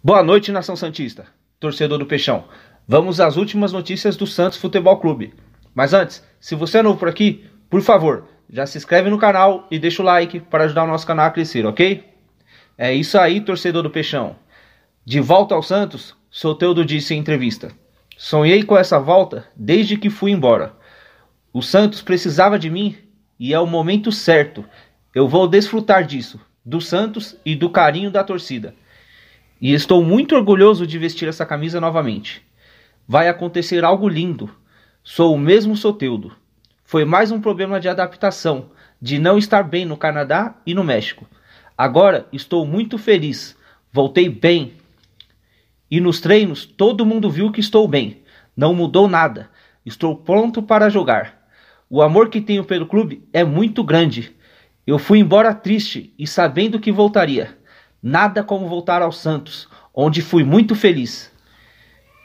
Boa noite, Nação Santista, torcedor do Peixão. Vamos às últimas notícias do Santos Futebol Clube. Mas antes, se você é novo por aqui, por favor, já se inscreve no canal e deixa o like para ajudar o nosso canal a crescer, ok? É isso aí, torcedor do Peixão. De volta ao Santos, Soteudo disse em entrevista. Sonhei com essa volta desde que fui embora. O Santos precisava de mim e é o momento certo. Eu vou desfrutar disso, do Santos e do carinho da torcida. E estou muito orgulhoso de vestir essa camisa novamente. Vai acontecer algo lindo. Sou o mesmo Soteudo. Foi mais um problema de adaptação, de não estar bem no Canadá e no México. Agora estou muito feliz. Voltei bem. E nos treinos todo mundo viu que estou bem. Não mudou nada. Estou pronto para jogar. O amor que tenho pelo clube é muito grande. Eu fui embora triste e sabendo que voltaria. Nada como voltar ao Santos, onde fui muito feliz.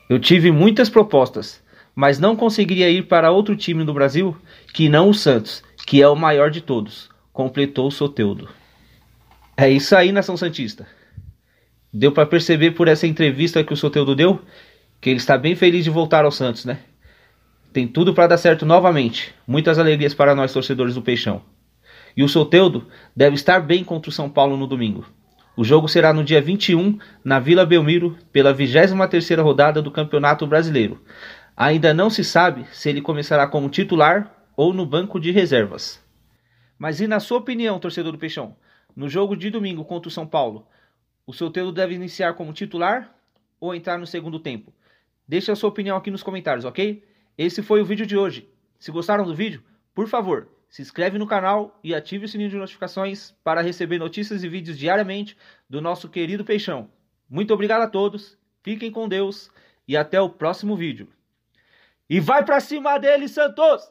Eu tive muitas propostas, mas não conseguiria ir para outro time no Brasil que não o Santos, que é o maior de todos, completou o Soteudo. É isso aí, Nação Santista. Deu para perceber por essa entrevista que o Soteudo deu que ele está bem feliz de voltar ao Santos, né? Tem tudo para dar certo novamente. Muitas alegrias para nós torcedores do Peixão. E o Soteudo deve estar bem contra o São Paulo no domingo. O jogo será no dia 21, na Vila Belmiro, pela 23 rodada do Campeonato Brasileiro. Ainda não se sabe se ele começará como titular ou no banco de reservas. Mas e na sua opinião, torcedor do Peixão, no jogo de domingo contra o São Paulo, o seu Soteldo deve iniciar como titular ou entrar no segundo tempo? Deixe a sua opinião aqui nos comentários, ok? Esse foi o vídeo de hoje. Se gostaram do vídeo, por favor, se inscreve no canal e ative o sininho de notificações para receber notícias e vídeos diariamente do nosso querido Peixão. Muito obrigado a todos, fiquem com Deus e até o próximo vídeo. E vai para cima dele, Santos!